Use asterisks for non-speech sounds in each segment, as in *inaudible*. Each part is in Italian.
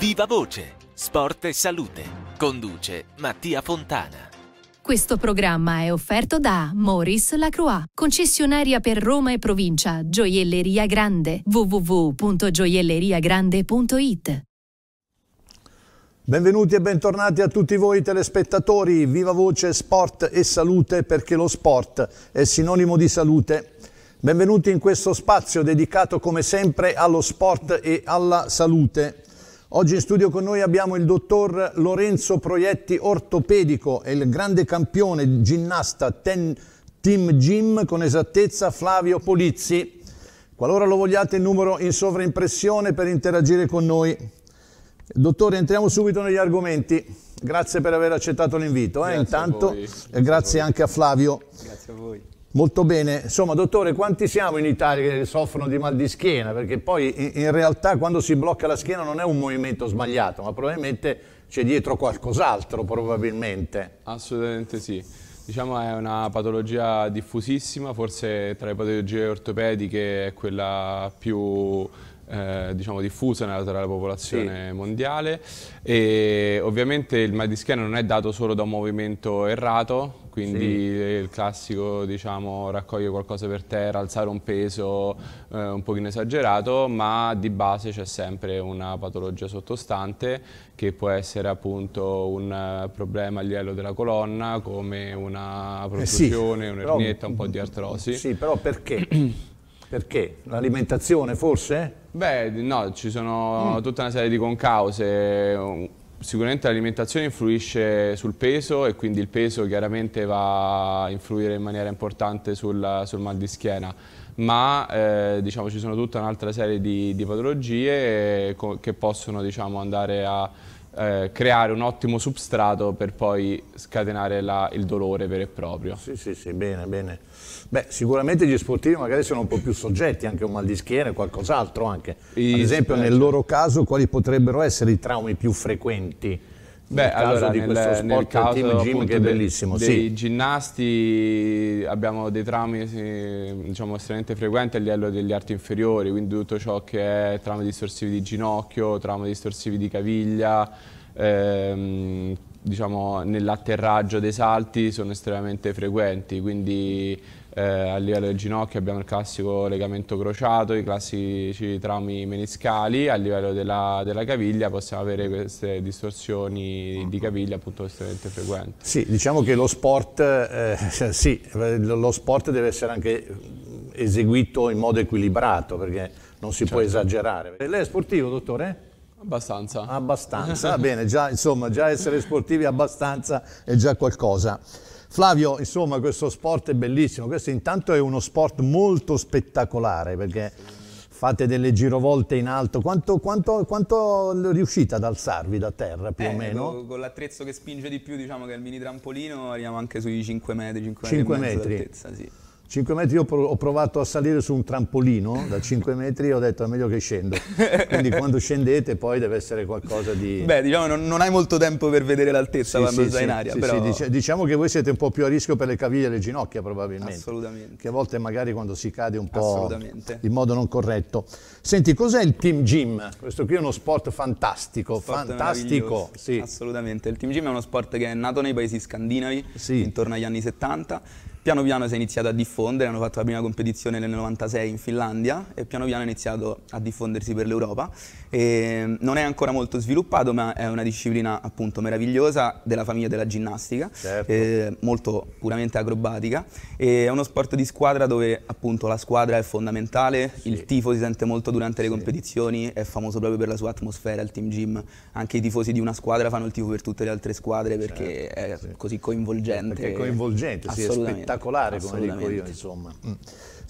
Viva Voce, Sport e Salute. Conduce Mattia Fontana. Questo programma è offerto da Maurice Lacroix, concessionaria per Roma e provincia, Gioielleria Grande, www.gioielleriagrande.it. Benvenuti e bentornati a tutti voi telespettatori, viva voce sport e salute perché lo sport è sinonimo di salute. Benvenuti in questo spazio dedicato come sempre allo sport e alla salute. Oggi in studio con noi abbiamo il dottor Lorenzo Proietti, ortopedico e il grande campione ginnasta ten, Team Gym con esattezza Flavio Polizzi. Qualora lo vogliate il numero in sovraimpressione per interagire con noi. Dottore, entriamo subito negli argomenti. Grazie per aver accettato l'invito. Eh. Intanto, grazie, grazie anche a Flavio. Grazie a voi. Molto bene, insomma dottore quanti siamo in Italia che soffrono di mal di schiena? Perché poi in realtà quando si blocca la schiena non è un movimento sbagliato, ma probabilmente c'è dietro qualcos'altro probabilmente. Assolutamente sì, diciamo è una patologia diffusissima, forse tra le patologie ortopediche è quella più eh, diciamo, diffusa nella, tra la popolazione sì. mondiale e ovviamente il mal di schiena non è dato solo da un movimento errato quindi sì. il classico diciamo raccogliere qualcosa per terra, alzare un peso eh, un pochino esagerato, ma di base c'è sempre una patologia sottostante che può essere appunto un eh, problema a livello della colonna come una protrusione, eh sì, un'ernietta, un po' di mm, artrosi. Sì, però perché? perché? L'alimentazione forse? Beh, no, ci sono mm. tutta una serie di concause Sicuramente l'alimentazione influisce sul peso e quindi il peso chiaramente va a influire in maniera importante sul, sul mal di schiena, ma eh, diciamo, ci sono tutta un'altra serie di, di patologie eh, che possono diciamo, andare a eh, creare un ottimo substrato per poi scatenare la, il dolore vero e proprio. Sì, sì, sì, bene, bene. Beh, sicuramente gli sportivi magari sono un po' più soggetti anche un mal di schiena e qualcos'altro anche. Ad esempio, nel loro caso, quali potrebbero essere i traumi più frequenti? Beh, nel allora, di nel, questo sport caso, team gym che è bellissimo. Dei, sì. ginnasti abbiamo dei traumi diciamo, estremamente frequenti a livello degli arti inferiori, quindi tutto ciò che è traumi distorsivi di ginocchio, traumi distorsivi di caviglia, ehm, diciamo, nell'atterraggio dei salti sono estremamente frequenti, quindi eh, a livello del ginocchio abbiamo il classico legamento crociato, i classici traumi meniscali, a livello della, della caviglia possiamo avere queste distorsioni di mm-hmm. caviglia appunto estremamente frequenti. Sì, diciamo che lo sport, eh, *laughs* sì, lo sport deve essere anche eseguito in modo equilibrato perché non si certo. può esagerare. Lei è sportivo, dottore? Abbastanza. Abbastanza, *laughs* bene, già, insomma, già essere sportivi abbastanza è già qualcosa. Flavio, insomma, questo sport è bellissimo. Questo intanto è uno sport molto spettacolare perché fate delle girovolte in alto. Quanto, quanto, quanto riuscite ad alzarvi da terra più eh, o meno? Con, con l'attrezzo che spinge di più, diciamo che è il mini trampolino, arriviamo anche sui 5 metri, 5, 5 metri. metri. Sì. 5 metri io ho provato a salire su un trampolino, da 5 metri ho detto è meglio che scendo, quindi *laughs* quando scendete poi deve essere qualcosa di... Beh diciamo non, non hai molto tempo per vedere l'altezza sì, quando sì, sei sì, in aria, però... Dic diciamo che voi siete un po' più a rischio per le caviglie e le ginocchia probabilmente. Assolutamente. Che a volte magari quando si cade un po' in modo non corretto. Senti, cos'è il team gym? Questo qui è uno sport fantastico, sport fantastico. Assolutamente, il team gym è uno sport che è nato nei paesi scandinavi, intorno agli anni 70 piano piano si è iniziato a diffondere, hanno fatto la prima competizione nel 96 in Finlandia e piano piano è iniziato a diffondersi per l'Europa. E ehm, non è ancora molto sviluppato ma è una disciplina appunto meravigliosa della famiglia della ginnastica, certo. eh, molto puramente acrobatica. E è uno sport di squadra dove appunto la squadra è fondamentale, sì. il tifo si sente molto durante le sì. competizioni, è famoso proprio per la sua atmosfera, il team gym, anche i tifosi di una squadra fanno il tifo per tutte le altre squadre perché certo, è sì. così coinvolgente. Perché è coinvolgente, sì, è spettacolare, come dico io, insomma. Mm.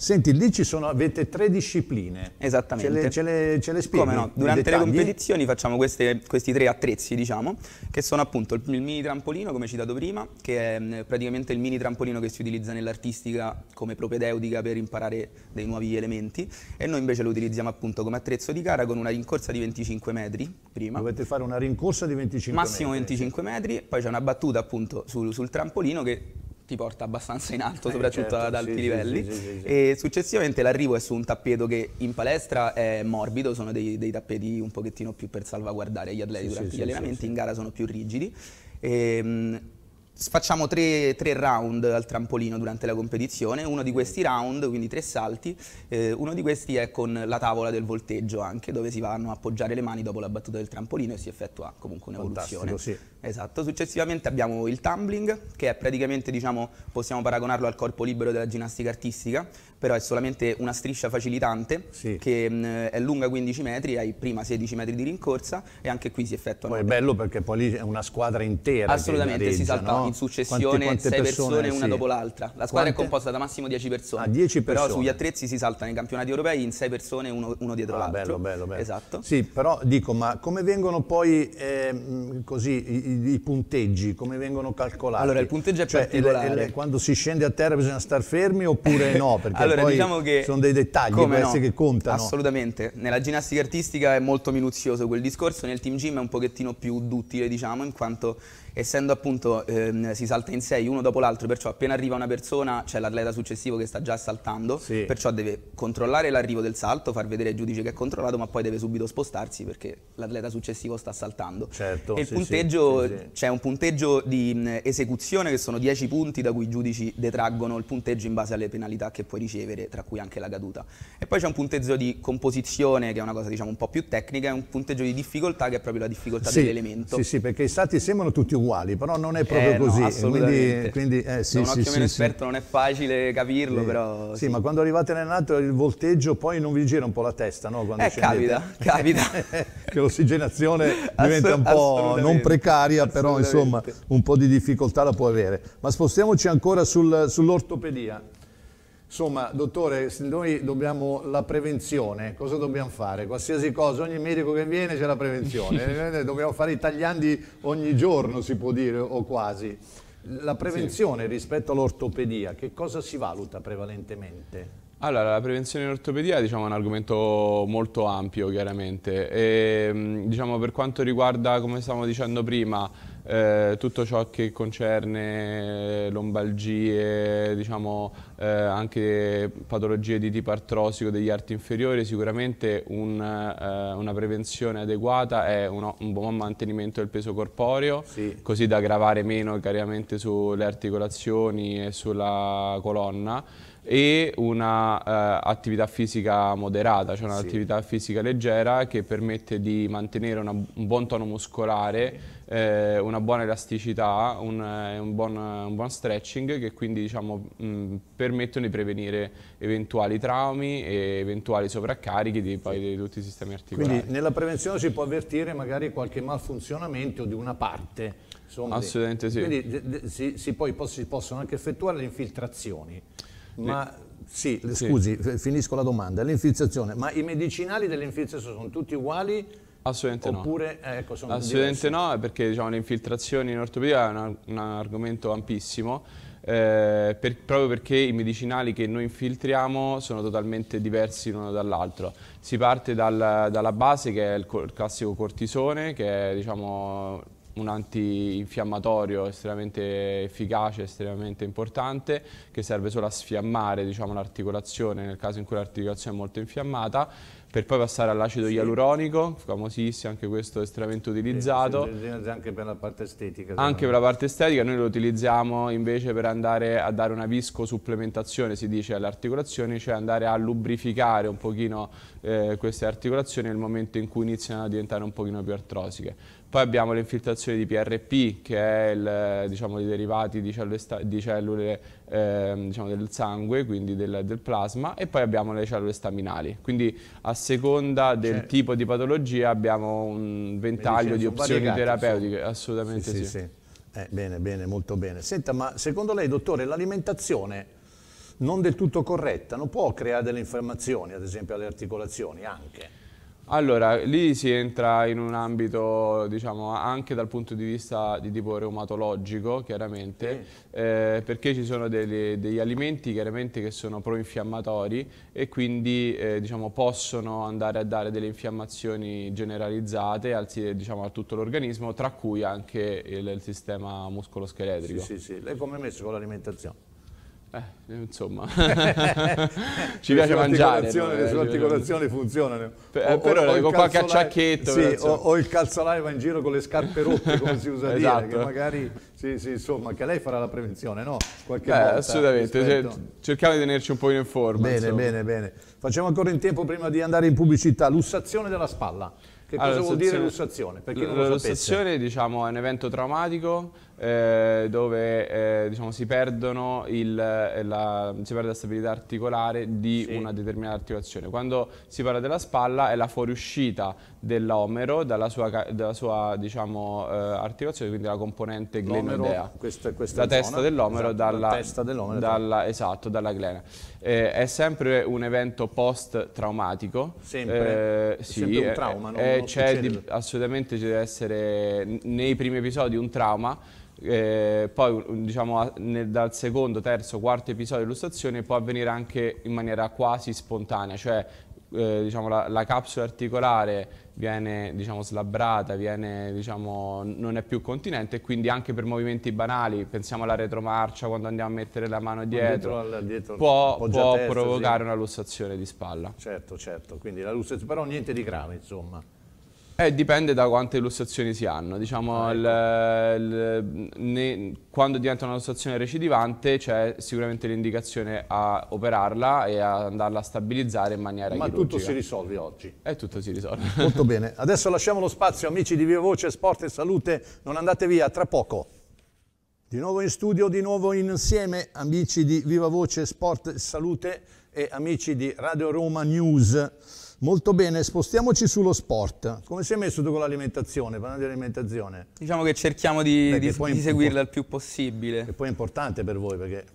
Senti, lì sono, avete tre discipline. Esattamente. Ce le, ce le, ce le no? Durante le competizioni facciamo queste, questi tre attrezzi, diciamo, che sono appunto il, il mini trampolino, come citato prima, che è mm, praticamente il mini trampolino che si utilizza nell'artistica come propedeutica per imparare dei nuovi elementi e noi invece lo utilizziamo appunto come attrezzo di gara con una rincorsa di 25 metri prima. Dovete fare una rincorsa di 25 Massimo metri. Massimo 25 metri, poi c'è una battuta appunto sul, sul trampolino che ti porta abbastanza in alto, eh, soprattutto certo, ad alti sì, livelli. Sì, sì, e successivamente l'arrivo è su un tappeto che in palestra è morbido, sono dei, dei tappeti un pochettino più per salvaguardare gli atleti durante gli allenamenti, in gara sono più rigidi. E, ehm, facciamo tre, tre, round al trampolino durante la competizione, uno di questi round, quindi tre salti, eh, uno di questi è con la tavola del volteggio anche, dove si vanno a appoggiare le mani dopo la battuta del trampolino e si effettua comunque un'evoluzione. Sì. Esatto, successivamente abbiamo il tumbling, che è praticamente, diciamo, possiamo paragonarlo al corpo libero della ginnastica artistica, però è solamente una striscia facilitante, sì. che mh, mm, è lunga 15 metri, hai prima 16 metri di rincorsa e anche qui si effettua. Poi è bello perché poi lì è una squadra intera. Assolutamente, si salta no? in successione quante, quante sei persone, persone una sì. dopo l'altra. La squadra quante? è composta da massimo 10 persone. Ah, 10 persone. Però sugli attrezzi si saltano i campionati europei in 6 persone uno, uno dietro ah, l'altro. Bello, bello, bello. Esatto. Sì, però dico, ma come vengono poi eh, così, i, i, punteggi? Come vengono calcolati? Allora, il punteggio è cioè, particolare. Ele, ele, quando si scende a terra bisogna star fermi oppure no? *laughs* Perché allora, diciamo che, sono dei dettagli questi no, che contano. Assolutamente. Nella ginnastica artistica è molto minuzioso quel discorso, nel team gym è un pochettino più duttile, diciamo, in quanto essendo appunto ehm, si salta in 6 uno dopo l'altro, perciò appena arriva una persona c'è l'atleta successivo che sta già saltando, sì. perciò deve controllare l'arrivo del salto, far vedere il giudice che è controllato, ma poi deve subito spostarsi perché l'atleta successivo sta saltando. Certo, e il sì, punteggio, sì, c'è un punteggio di mh, esecuzione che sono 10 punti da cui i giudici detraggono il punteggio in base alle penalità che puoi ricevere, tra cui anche la caduta. E poi c'è un punteggio di composizione che è una cosa diciamo un po' più tecnica e un punteggio di difficoltà che è proprio la difficoltà dell'elemento. Sì, sì, perché i salti sembrano tutti uguali, però non è eh, proprio eh, così. No, quindi, quindi eh, sì, da un occhio sì, meno esperto non è facile capirlo, però... Sì, ma quando arrivate nel nato il volteggio poi non vi gira un po' la testa, no? Quando eh, scendete. capita, capita. *laughs* che l'ossigenazione diventa un po' non precaria, però insomma un po' di difficoltà la può avere. Ma spostiamoci ancora sul, sull'ortopedia. Insomma, dottore, se noi dobbiamo la prevenzione, cosa dobbiamo fare? Qualsiasi cosa, ogni medico che viene c'è la prevenzione, *laughs* eh, dobbiamo fare i tagliandi ogni giorno si può dire o quasi. La prevenzione sì. rispetto all'ortopedia, che cosa si valuta prevalentemente? Allora, la prevenzione in ortopedia diciamo, è un argomento molto ampio chiaramente e mm, diciamo, per quanto riguarda, come stavamo dicendo prima, eh, tutto ciò che concerne lombalgie, diciamo, eh, anche patologie di tipo artrosico degli arti inferiori, sicuramente un, eh, una prevenzione adeguata è uno, un buon mantenimento del peso corporeo, sì. così da gravare meno il sulle articolazioni e sulla colonna e un'attività eh, fisica moderata, cioè un'attività sì. fisica leggera che permette di mantenere una, un buon tono muscolare, eh, una buona elasticità, un, eh, un, buon, un buon, stretching che quindi diciamo, mh, per permettono di prevenire eventuali traumi e eventuali sovraccarichi di, poi, di tutti i sistemi articolari. Quindi nella prevenzione si può avvertire magari qualche malfunzionamento di una parte. Insomma, Assolutamente sì. Quindi si, si, poi si possono anche effettuare le infiltrazioni. Ma sì, le, scusi, sì. Eh, finisco la domanda. L'infiltrazione, ma i medicinali dell'infiltrazione sono tutti uguali? Assolutamente Oppure, no. Eh, ecco, Assolutamente diversi. no, perché diciamo, le infiltrazioni in ortopedia è una, un argomento ampissimo eh, per, proprio perché i medicinali che noi infiltriamo sono totalmente diversi l'uno dall'altro. Si parte dal, dalla base che è il, il classico cortisone, che è diciamo, un antinfiammatorio estremamente efficace, estremamente importante, che serve solo a sfiammare diciamo, l'articolazione nel caso in cui l'articolazione è molto infiammata per poi passare all'acido sì. ialuronico, famosissimo, anche questo estremamente utilizzato. Sì, anche per la parte estetica. Anche per la parte estetica, noi lo utilizziamo invece per andare a dare una viscosupplementazione, si dice, alle articolazioni, cioè andare a lubrificare un pochino eh, queste articolazioni nel momento in cui iniziano a diventare un pochino più artrosiche. Poi abbiamo le infiltrazioni di PRP, che è il, diciamo, i derivati di cellule, di cellule eh, diciamo, del sangue, quindi del, del, plasma, e poi abbiamo le cellule staminali. Quindi a seconda del cioè, tipo di patologia abbiamo un ventaglio di opzioni variegate, terapeutiche, insomma. assolutamente sì. sì. sì. Eh, bene, bene, molto bene. Senta, ma secondo lei, dottore, l'alimentazione non del tutto corretta non può creare delle infiammazioni, ad esempio alle articolazioni anche? Allora, lì si entra in un ambito, diciamo, anche dal punto di vista di tipo reumatologico, chiaramente, eh, perché ci sono degli, degli, alimenti chiaramente che sono proinfiammatori e quindi eh, diciamo, possono andare a dare delle infiammazioni generalizzate al, diciamo, a tutto l'organismo, tra cui anche il, il sistema muscoloscheletrico. Sì, sì, sì. Lei come è messo con l'alimentazione? Eh, insomma, *laughs* ci piace mangiare. Le eh, sue articolazioni funzionano. Eh, o, però o, o qualche acciacchetto. Sì, o, o, il calzolaio va in giro con le scarpe rotte, come si usa esatto. dire, che magari, sì, sì, insomma, che lei farà la prevenzione, no? Qualche eh, volta, assolutamente, cioè, cerchiamo di tenerci un po' in forma. Bene, insomma. bene, bene. Facciamo ancora in tempo prima di andare in pubblicità. Lussazione della spalla. Che cosa allora, vuol dire lussazione? Per non lo sapesse. Lussazione diciamo, è un evento traumatico eh, dove eh, diciamo, si, il, eh, la, si, perde la stabilità articolare di sì. una determinata articolazione. Quando si parla della spalla è la fuoriuscita dell'omero dalla sua, dalla sua diciamo, eh, articolazione, quindi la componente glenoidea, Questa, questa la testa dell'omero esatto, dalla, testa dell dalla, esatto, dalla glena. Eh, è sempre un evento post-traumatico. Sempre? Sì, sempre un trauma, no? Assolutamente ci deve essere nei primi episodi un trauma eh, poi diciamo, nel, dal secondo, terzo, quarto episodio di illustrazione può avvenire anche in maniera quasi spontanea, cioè eh, diciamo, la, la, capsula articolare viene diciamo, slabrata, viene, diciamo, non è più continente e quindi anche per movimenti banali, pensiamo alla retromarcia quando andiamo a mettere la mano dietro, dietro, dietro può, può testa, provocare sì. una lussazione di spalla. Certo, certo, quindi la lussazione, però niente di grave insomma. Eh, dipende da quante illustrazioni si hanno. Diciamo, ah, ecco. il, il, ne, quando diventa una illustrazione recidivante c'è sicuramente l'indicazione a operarla e a andarla a stabilizzare in maniera Ma chirurgica. Eh, tutto si risolve oggi. E tutto si risolve. Molto bene. Adesso lasciamo lo spazio, amici di Viva Voce, Sport e Salute. Non andate via, tra poco. Di nuovo in studio, di nuovo insieme, amici di Viva Voce, Sport e Salute e amici di Radio Roma News. Molto bene, spostiamoci sullo sport. Come sei messo tu con l'alimentazione, parlando di alimentazione? Diciamo che cerchiamo di, Beh, di, di seguirla il più possibile. Che poi è importante per voi perché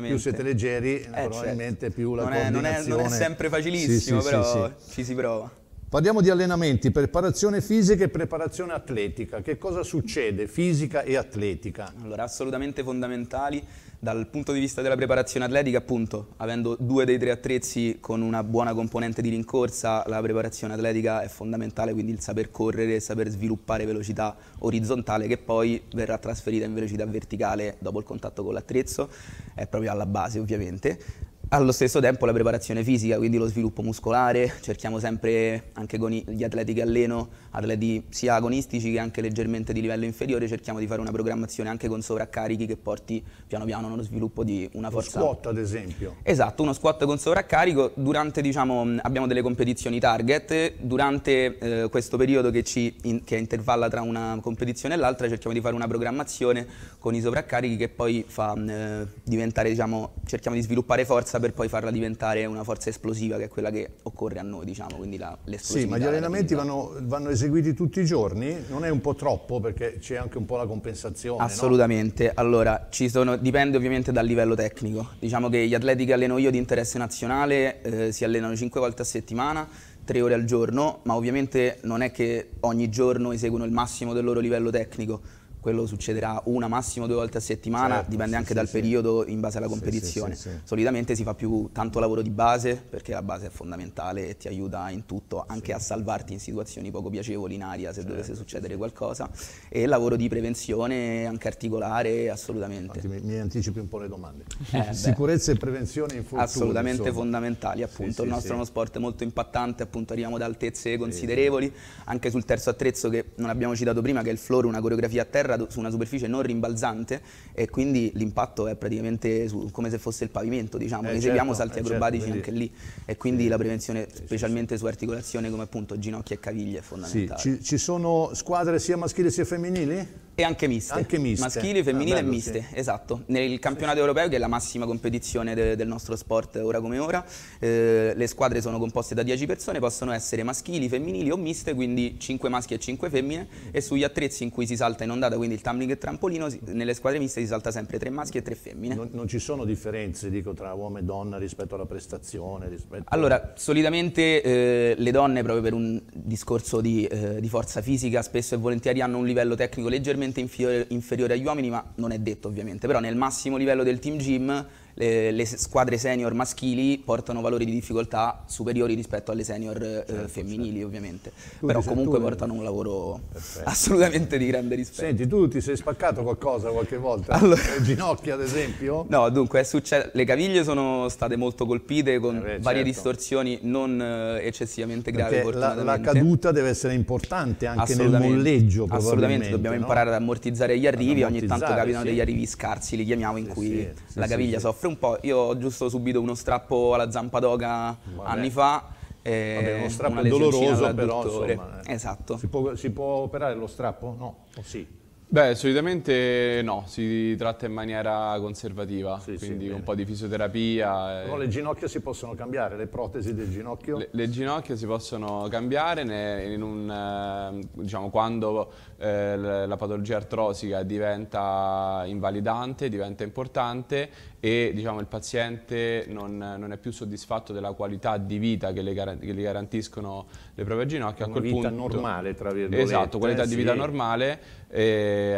più siete leggeri, eh, naturalmente certo. più la non coordinazione... È, non, è, non è sempre facilissimo, sì, sì, però sì, ci si prova. Parliamo di allenamenti, preparazione fisica e preparazione atletica. Che cosa succede fisica e atletica? Allora, assolutamente fondamentali dal punto di vista della preparazione atletica, appunto, avendo due dei tre attrezzi con una buona componente di rincorsa, la preparazione atletica è fondamentale, quindi il saper correre, il saper sviluppare velocità orizzontale che poi verrà trasferita in velocità verticale dopo il contatto con l'attrezzo, è proprio alla base ovviamente allo stesso tempo la preparazione fisica, quindi lo sviluppo muscolare, cerchiamo sempre anche con gli atleti che alleno, atleti sia agonistici che anche leggermente di livello inferiore, cerchiamo di fare una programmazione anche con sovraccarichi che porti piano piano allo sviluppo di una forza. Uno squat ad esempio. Esatto, uno squat con sovraccarico, durante diciamo abbiamo delle competizioni target, durante eh, questo periodo che, ci in, che intervalla tra una competizione e l'altra cerchiamo di fare una programmazione con i sovraccarichi che poi fa mm, eh, diventare, diciamo, cerchiamo di sviluppare forza per poi farla diventare una forza esplosiva che è quella che occorre a noi, diciamo, quindi la, Sì, ma gli allenamenti vanno, vanno, eseguiti tutti i giorni? Non è un po' troppo perché c'è anche un po' la compensazione? Assolutamente, no? allora sono, dipende ovviamente dal livello tecnico, diciamo che gli atleti che alleno io di interesse nazionale eh, si allenano 5 volte a settimana, tre ore al giorno, ma ovviamente non è che ogni giorno eseguono il massimo del loro livello tecnico quello succederà una, massimo due volte a settimana, certo, dipende sì, anche sì, dal sì. periodo in base alla competizione. Solitamente si fa più tanto lavoro di base, perché la base è fondamentale e ti aiuta in tutto, anche a salvarti in situazioni poco piacevoli in aria se certo, dovesse succedere qualcosa. E lavoro di prevenzione, anche articolare, assolutamente. Infatti, mi, mi, anticipi un po' le domande. *laughs* Eh, Sicurezza e prevenzione in futuro. Assolutamente insomma. fondamentali, appunto. Il nostro è uno sport molto impattante, appunto arriviamo da altezze considerevoli, anche sul terzo attrezzo che non abbiamo citato prima, che è il floor, una coreografia a terra terra su una superficie non rimbalzante e quindi l'impatto è praticamente su, come se fosse il pavimento, diciamo, eh eseguiamo certo, salti eh, certo, acrobatici certo, anche lì e quindi sì, la prevenzione sì, specialmente sì, su articolazioni come appunto ginocchia e caviglie è fondamentale. Ci, ci sono squadre sia maschili sia femminili? E anche miste. Anche miste. Maschili, ah, femminili ah, e miste, sì. esatto. Nel campionato sì. europeo, che è la massima competizione de del nostro sport ora come ora, eh, le squadre sono composte da 10 persone, possono essere maschili, femminili o miste, quindi 5 maschi e 5 femmine, e sugli attrezzi in cui si salta in ondata, quindi il tumbling e il trampolino, si, nelle squadre miste si salta sempre 3 maschi e 3 femmine. Non, non, ci sono differenze, dico, tra uomo e donna rispetto alla prestazione? Rispetto allora, solitamente eh, le donne, proprio per un discorso di, eh, di forza fisica, spesso e volentieri hanno un livello tecnico leggermente leggermente inferiore, inferiore agli uomini, ma non è detto ovviamente, però nel massimo livello del team gym le, le, squadre senior maschili portano valori di difficoltà superiori rispetto alle senior eh, certo, eh, femminili certo. ovviamente, tu però comunque tu... portano un lavoro Perfetto. assolutamente di grande rispetto. Senti, tu ti sei spaccato qualcosa qualche volta? Allora... Le ginocchia ad esempio? No, dunque succe... le caviglie sono state molto colpite con eh beh, varie certo. distorsioni non eh, eccessivamente gravi. La, la caduta deve essere importante anche nel molleggio Assolutamente, dobbiamo no? imparare ad ammortizzare gli arrivi, ogni tanto capitano sì. degli arrivi scarsi, li chiamiamo, in sì, cui sì, la caviglia soffre soffre un po'. Io ho giusto subito uno strappo alla zampadoga Vabbè. anni fa. Eh, Vabbè, uno strappo doloroso però insomma, eh. esatto. si, può, si può operare lo strappo? No? Oh, sì. Beh, solitamente no, si tratta in maniera conservativa, sì, quindi sì, un po' di fisioterapia. No, eh. e... le ginocchia si possono cambiare, le protesi del ginocchio? Le, le ginocchia si possono cambiare un, eh, diciamo, quando eh, la patologia artrosica diventa invalidante, diventa importante e diciamo, il paziente non, non, è più soddisfatto della qualità di vita che le, che le garantiscono le proprie ginocchia. Una a quel vita punto, normale, tra virgolette. Esatto, qualità eh, di sì. vita normale.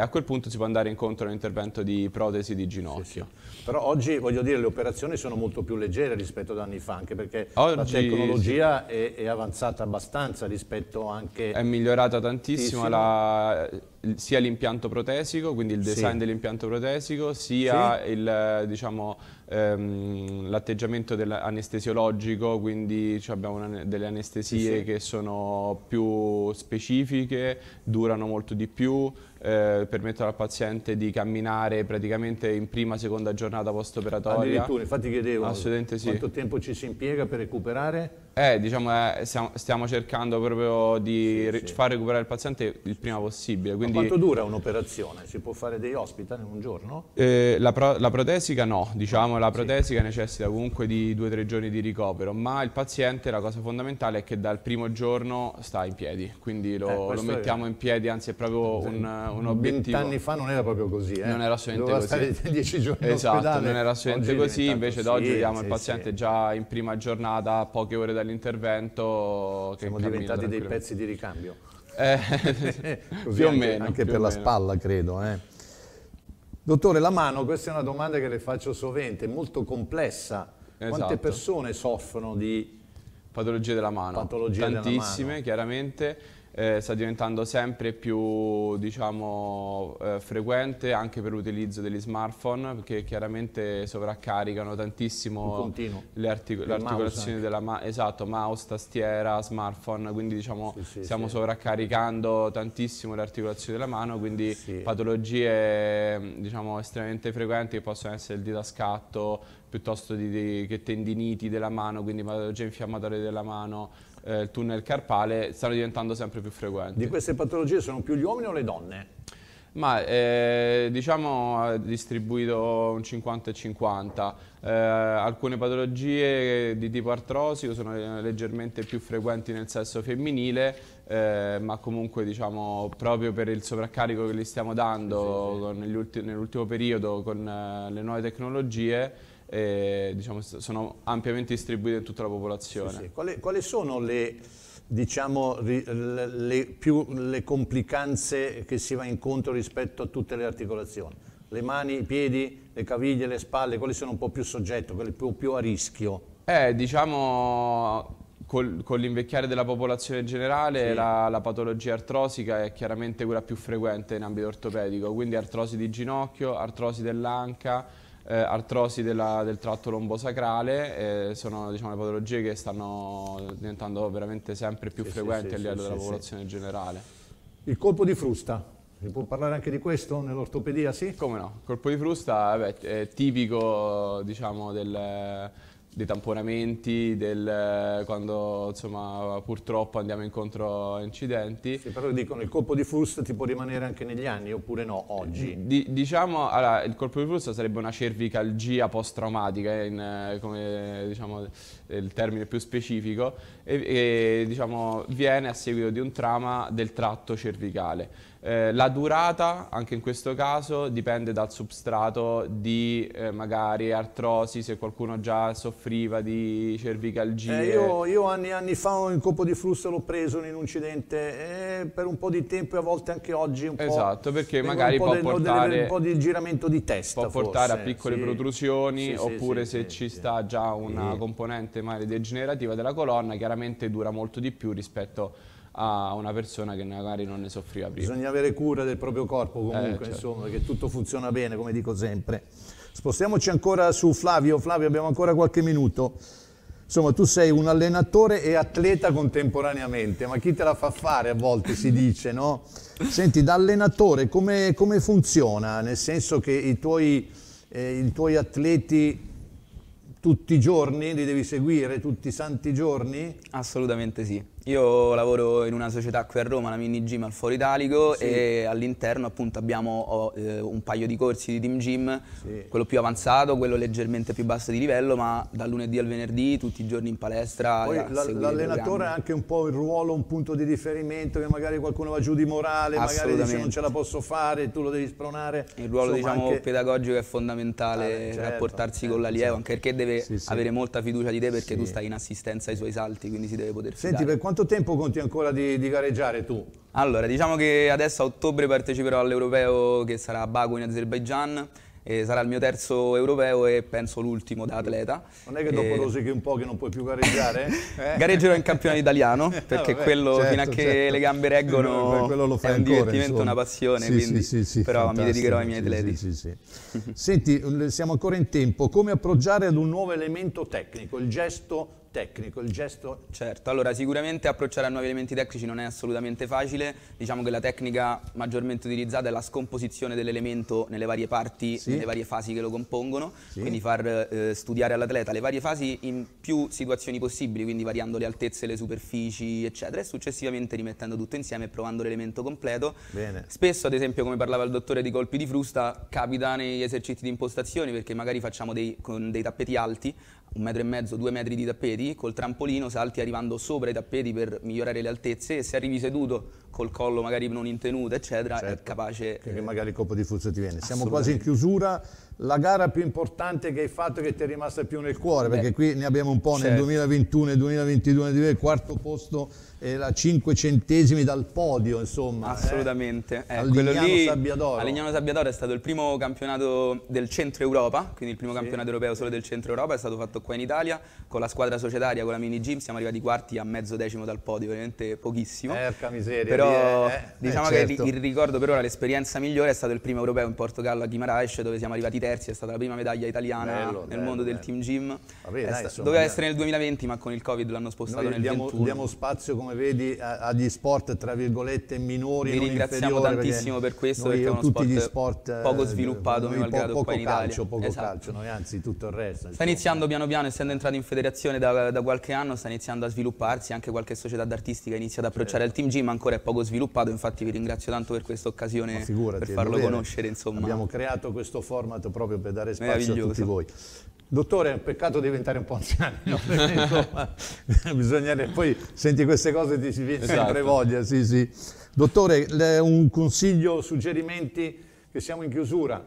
a quel punto si può andare incontro a un intervento di protesi di ginocchio. Sì, sì. Però oggi, voglio dire, le operazioni sono molto più leggere rispetto ad anni fa, anche perché oggi, la tecnologia è, è, avanzata abbastanza rispetto anche... È migliorata tantissimo, la, sia l'impianto protesico, quindi il design sì. dell'impianto protesico, sia sì. l'atteggiamento diciamo, ehm, anestesiologico, quindi cioè abbiamo una, delle anestesie sì, che sono più specifiche, durano molto di più, eh, permettono al paziente di camminare praticamente in prima, seconda giornata post-operatoria. Addirittura, infatti chiedevo sì. quanto tempo ci si impiega per recuperare? Eh, diciamo, eh, stiamo, stiamo, cercando proprio di sì, sì. far recuperare il paziente il prima possibile. Quindi... quanto dura un'operazione? Si può fare dei hospital in un giorno? Eh, la, pro la, protesica no, diciamo, la protesica sì. necessita comunque di due o tre giorni di ricovero, ma il paziente la cosa fondamentale è che dal primo giorno sta in piedi, quindi lo, eh, lo mettiamo in piedi, anzi è proprio un, un obiettivo. Vent'anni fa non era proprio così, eh? Non era assolutamente Doveva così. stare dieci giorni esatto, ospedale. non era assolutamente così, invece da oggi vediamo sì, il paziente sì. già in prima giornata, poche ore dall'intervento. Siamo diventati dei pezzi di ricambio. Eh, *laughs* più o anche, meno. Anche per la spalla, credo, eh. Dottore, la mano, questa è una domanda che le faccio sovente, molto complessa. Esatto. Quante persone soffrono di patologie della mano? Patologie Tantissime, della mano. chiaramente eh, sta diventando sempre più diciamo, eh, frequente anche per l'utilizzo degli smartphone perché chiaramente sovraccaricano tantissimo le, articol le articolazioni della ma esatto, mouse, tastiera, smartphone, quindi diciamo, sì, sì, stiamo sì. sovraccaricando tantissimo le articolazioni della mano, quindi patologie diciamo, estremamente frequenti che possono essere il didascatto piuttosto di, di, che tendiniti della mano, quindi patologie infiammatorie della mano, eh, il tunnel carpale stanno diventando sempre più frequenti. Di queste patologie sono più gli uomini o le donne? Ma eh, diciamo distribuito un 50 e 50. Eh, alcune patologie di tipo artrosico sono eh, leggermente più frequenti nel sesso femminile, eh, ma comunque diciamo proprio per il sovraccarico che gli stiamo dando sì, sì, sì. nell'ultimo periodo con eh, le nuove tecnologie e diciamo, sono ampiamente distribuite in tutta la popolazione. Sì, sì. Quali, quali, sono le, diciamo, le, le, più, le complicanze che si va incontro rispetto a tutte le articolazioni? Le mani, i piedi, le caviglie, le spalle, quali sono un po' più soggetto, quelle più, più a rischio? Eh, diciamo, col, con l'invecchiare della popolazione in generale sì. la, la, patologia artrosica è chiaramente quella più frequente in ambito ortopedico, quindi artrosi di ginocchio, artrosi dell'anca, eh, artrosi della, del tratto lombosacrale, eh, sono diciamo, le patologie che stanno diventando veramente sempre più sì, frequenti sì, a livello sì, della popolazione generale. Il colpo di frusta, si può parlare anche di questo nell'ortopedia, sì? Come no, colpo di frusta beh, è tipico diciamo, del, dei tamponamenti, del, quando insomma, purtroppo andiamo incontro a incidenti. Sì, però dicono il colpo di frusta ti può rimanere anche negli anni oppure no oggi? Eh, di, diciamo, allora, il colpo di frusta sarebbe una cervicalgia post-traumatica, eh, eh, come diciamo, il termine più specifico, e, e diciamo, viene a seguito di un trauma del tratto cervicale. Eh, la durata, anche in questo caso, dipende dal substrato di eh, magari artrosi, se qualcuno già soffriva di cervicalgie. Eh, io, io, anni e anni fa il colpo di flusso l'ho preso in un incidente e eh, per un po' di tempo e a volte anche oggi un esatto, po'. perché magari po può del, portare... un po' di giramento di testa Può forse, portare a piccole sì. protrusioni sì, oppure sì, se ci sta già una componente magari degenerativa della colonna chiaramente dura molto di più rispetto a a una persona che magari non ne soffriva prima. Bisogna avere cura del proprio corpo eh, comunque, eh, certo. insomma, che tutto funziona bene, come dico sempre. Spostiamoci ancora su Flavio. Flavio, abbiamo ancora qualche minuto. Insomma, tu sei un allenatore e atleta contemporaneamente, ma chi te la fa fare a volte si dice, no? Senti, da allenatore come, come funziona? Nel senso che i tuoi, eh, i tuoi atleti tutti i giorni li devi seguire, tutti i santi giorni? Assolutamente sì. Io lavoro in una società qui a Roma, la Mini Gym al Foro Italico sì. e all'interno appunto abbiamo oh, eh, un paio di corsi di team gym, sì. quello più avanzato, quello leggermente più basso di livello, ma dal lunedì al venerdì tutti i giorni in palestra. Poi l'allenatore ha anche un po' il ruolo, un punto di riferimento che magari qualcuno va giù di morale, magari dice non ce la posso fare, tu lo devi spronare. Il ruolo Insomma, diciamo anche... pedagogico è fondamentale, ah, certo, rapportarsi certo, con l'allievo, certo. anche perché deve sì, avere molta fiducia di te perché tu stai in assistenza ai suoi salti, quindi si deve poter Senti, per quanto quanto tempo conti ancora di, di gareggiare tu? Allora, diciamo che adesso a ottobre parteciperò all'Europeo che sarà a Baku in Azerbaijan sarà il mio terzo europeo e penso l'ultimo da atleta. Non è che dopo e... rosichi un po' che non puoi più gareggiare? Eh? *laughs* Gareggerò in campionato italiano *laughs* eh, perché ah, vabbè, quello certo, fino a certo, che certo. le gambe reggono no, è un ancora, divertimento, insomma. una passione, sì, quindi, sì, sì, però mi dedicherò ai miei atleti. *laughs* Senti, siamo ancora in tempo, come approcciare ad un nuovo elemento tecnico, il gesto tecnico, il gesto... Certo, allora sicuramente approcciare a nuovi elementi tecnici non è assolutamente facile, diciamo che la tecnica maggiormente utilizzata è la scomposizione dell'elemento nelle varie parti, sì. nelle varie fasi che lo compongono, sì. quindi far eh, studiare all'atleta le varie fasi in più situazioni possibili, quindi variando le altezze, le superfici, eccetera, e successivamente rimettendo tutto insieme e provando l'elemento completo. Bene. Spesso, ad esempio, come parlava il dottore di colpi di frusta, capita negli esercizi di impostazioni perché magari facciamo dei, con dei tappeti alti, un metro e mezzo, due metri di tappeti, col trampolino salti arrivando sopra i tappeti per migliorare le altezze e se arrivi seduto col collo magari non in tenuta, eccetera, certo. è capace... Che, eh, magari il colpo di fuzzo ti viene. Siamo quasi in chiusura, la gara più importante che hai fatto che ti è rimasta più nel cuore? Perché Beh, qui ne abbiamo un po' certo. nel 2021 e 2022, il quarto posto era 5 centesimi dal podio, insomma. Assolutamente. Eh, eh, quello lì, Sabbiadoro. Alignano Sabbiadoro è stato il primo campionato del centro Europa, quindi il primo sì. campionato europeo solo del centro Europa, è stato fatto qua in Italia con la squadra societaria, con la mini gym, siamo arrivati quarti a mezzo decimo dal podio, veramente pochissimo. Erca miseria. Però eh, diciamo certo. che il certo. ricordo per ora, l'esperienza migliore è stato il primo europeo in Portogallo a Guimaraes dove siamo arrivati terzi, è stata la prima medaglia italiana bello, nel bello, mondo bello. del team gym. Vabbè, dai, insomma, doveva eh. essere nel 2020 ma con il covid l'hanno spostato Noi nel diamo, Diamo spazio come vedi agli sport tra virgolette minori. Vi ringraziamo tantissimo per questo perché è uno sport, sport, eh, poco sviluppato noi, malgrado poco qua in calcio, Italia. Poco esatto. calcio, noi anzi tutto il resto. Sta iniziando piano piano, essendo entrato in federazione da, da, qualche anno, sta iniziando a svilupparsi, anche qualche società d'artistica inizia ad certo. approcciare al team gym, ancora è poco sviluppato, infatti vi ringrazio tanto per questa occasione, per farlo conoscere. Insomma. Abbiamo creato questo format proprio per dare spazio a tutti voi. Dottore, è un peccato diventare un po' anziano, *laughs* no? bisognerebbe, poi senti queste cose e ti si viene esatto. sempre voglia, sì, sì. Dottore, un consiglio, suggerimenti, che siamo in chiusura,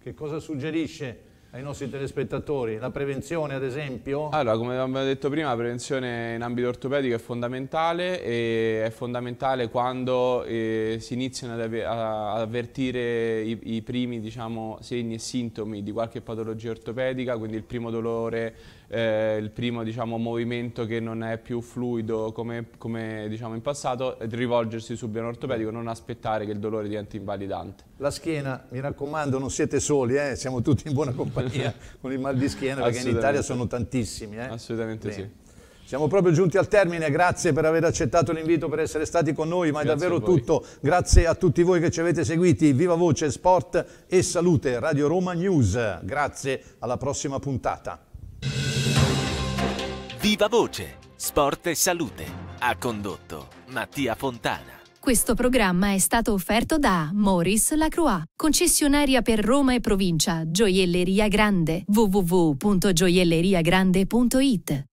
che cosa suggerisce ai nostri telespettatori? La prevenzione ad esempio? Allora come abbiamo detto prima la prevenzione in ambito ortopedico è fondamentale e è fondamentale quando eh, si iniziano ad, ad avvertire i, i primi diciamo, segni e sintomi di qualche patologia ortopedica, quindi il primo dolore, eh, il primo diciamo, movimento che non è più fluido come, come diciamo, in passato, rivolgersi subito a un ortopedico, non aspettare che il dolore diventi invalidante. La schiena, mi raccomando, non siete soli, eh? siamo tutti in buona compagnia *laughs* con il mal di schiena perché in Italia sono tantissimi. Eh? Assolutamente Bene. sì. Siamo proprio giunti al termine, grazie per aver accettato l'invito, per essere stati con noi, ma è davvero tutto. Grazie a tutti voi che ci avete seguiti. Viva Voce, Sport e Salute, Radio Roma News. Grazie, alla prossima puntata. Viva Voce, Sport e Salute. Ha condotto Mattia Fontana. Questo programma è stato offerto da Maurice Lacroix, concessionaria per Roma e provincia, Gioielleria Grande, www.gioielleriagrande.it.